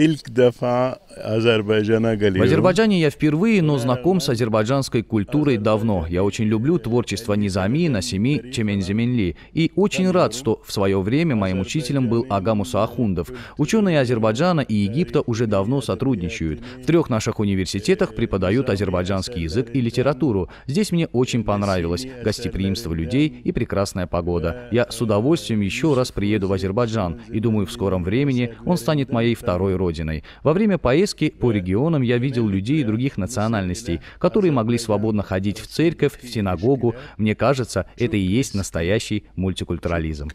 В Азербайджане я впервые, но знаком с азербайджанской культурой давно. Я очень люблю творчество Низами, Насими, Чеменземенли. И очень рад, что в свое время моим учителем был Ага Ахундов. Ученые Азербайджана и Египта уже давно сотрудничают. В трех наших университетах преподают азербайджанский язык и литературу. Здесь мне очень понравилось. Гостеприимство людей и прекрасная погода. Я с удовольствием еще раз приеду в Азербайджан и думаю, в скором времени он станет моей второй родиной родиной. Во время поездки по регионам я видел людей других национальностей, которые могли свободно ходить в церковь, в синагогу. Мне кажется, это и есть настоящий мультикультурализм.